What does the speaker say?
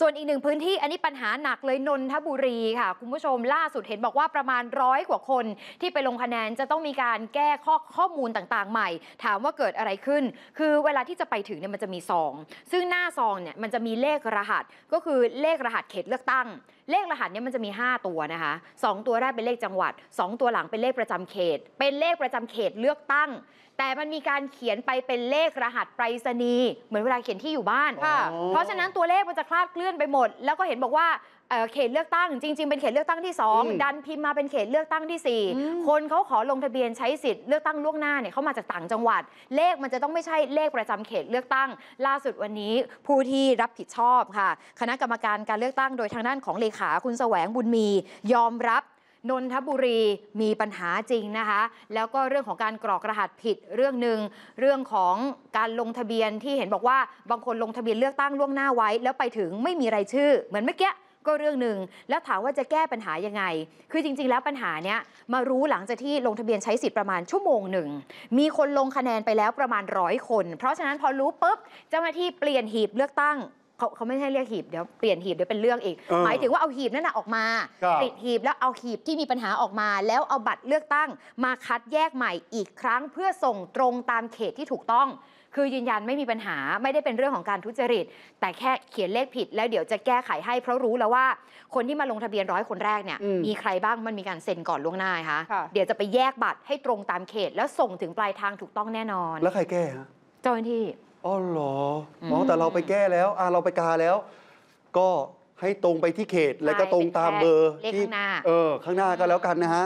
ส่วนอีกหนึ่งพื้นที่อันนี้ปัญหาหนักเลยนนทบุรีค่ะ คุณผู้ชมล่าสุดเห็นบอกว่าประมาณร้อยกว่าคนที่ไปลงคะแนนจะต้องมีการแก้ข้อข้อมูลต่างๆ ใหม่ ถามว่าเกิดอะไรขึ้น คือเวลาที่จะไปถึงเนี่ยมันจะมีซอง ซึ่งหน้าซองเนี่ยมันจะมีเลขรหัสก็คือเลขรหัสเขตเลือกตั้งเลขรหัสเนี่ยมันจะมี 5 ตัวนะคะ2ตัวแรกเป็นเลขจังหวัด 2 ตัวหลังเป็นเลขประจำเขต เป็นเลขประจำเขตเลือกตั้ง แต่มันมีการเขียนไปเป็นเลขรหัสไปรษณีย์เหมือนเวลาเขียนที่อยู่บ้านเพราะฉะนั้นตัวเลขมันจะคลาดเคลื่อนอนไปหมด แล้วก็เห็นบอกว่าเเขตเลือกตั้งจริงๆ เป็นเขตเลือกตั้งที่ 2 ดันพิมพ์มาเป็นเขตเลือกตั้งที่ 4 คนเขาขอลงทะเบียนใช้สิทธิ์เลือกตั้งล่วงหน้าเนี่ยเขามาจากต่างจังหวัด เลขมันจะต้องไม่ใช่เลขประจำเขตเลือกตั้งล่าสุดวันนี้ ผู้ที่รับผิดชอบค่ะคณะกรรมการการเลือกตั้ง โดยทางด้านของเลขาคุณแสวงบุญมียอมรับนนทบุรีมีปัญหาจริงนะคะแล้วก็เรื่องของการกรอกรหัสผิดเรื่องหนึ่งเรื่องของการลงทะเบียนที่เห็นบอกว่าบางคนลงทะเบียนเลือกตั้งล่วงหน้าไว้ แล้วไปถึงไม่มีรายชื่อเหมือนเมื่อกี้ก็เรื่องหนึ่งแล้วถามว่าจะแก้ปัญหายังไง คือจริงๆ แล้วปัญหาเนี้ยมารู้หลังจากที่ลงทะเบียนใช้สิทธิ์ประมาณชั่วโมงหนึ่งมีคนลงคะแนนไปแล้วประมาณร้อยคน เพราะฉะนั้นพอรู้ปุ๊บเจ้าหน้าที่เปลี่ยนหีบเลือกตั้งเขาเขาไม่ให้เรียกหีบเดี๋ยวเปลี่ยนหีบเดี๋ยวเป็นเรื่องอีกออหมายถึงว่าเอาหีบนั่นออกมาติดหีบแล้วเอาหีบที่มีปัญหาออกมา แล้วเอาบัตรเลือกตั้ง มาคัดแยกใหม่อีกครั้งเพื่อส่งตรงตามเขตที่ถูกต้อง คือยืนยันไม่มีปัญหาไม่ได้เป็นเรื่องของการทุจริต แต่แค่เขียนเลขผิด แล้วเดี๋ยวจะแก้ไขให้เพราะรู้แล้วว่า คนที่มาลงทะเบียนร้อยคนแรกเนี่ยมมีใครบ้างมันมีการเซ็นก่อนล่วงหน้าคะค่ะเดี๋ยวจะไปแยกบัตรให้ตรงตามเขต แล้วส่งถึงปลายทางถูกต้องแน่นอน แล้วใครแก้ฮะเจ้าหน้าที่อ๋อเหรออมอแต่เราไปแก้แล้วอ่าเราไปกาแล้ว ก็ให้ตรงไปที่เขตแล้วก็ตรงตามเบอร์ที่เออ ข้างหน้าก็แล้วกันนะฮะ